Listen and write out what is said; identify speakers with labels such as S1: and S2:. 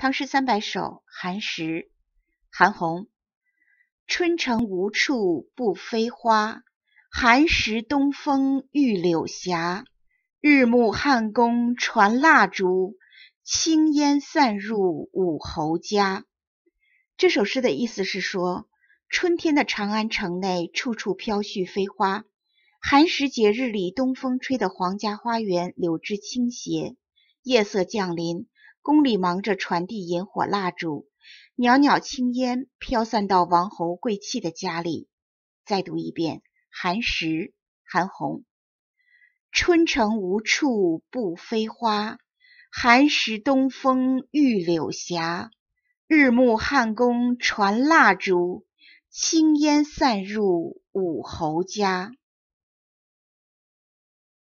S1: 唐诗三百首《寒食》韩翃：春城无处不飞花，寒食东风御柳斜。日暮汉宫传蜡烛，轻烟散入五侯家。这首诗的意思是说，春天的长安城内处处飘絮飞花，寒食节日里东风吹得皇家花园柳枝倾斜，夜色降临。宫里忙着传递引火蜡烛，袅袅青烟飘散到王侯贵戚的家里。再读一遍《寒食》，韩红。春城无处不飞花，寒食东风御柳斜。日暮汉宫传蜡烛，轻烟散入五侯家。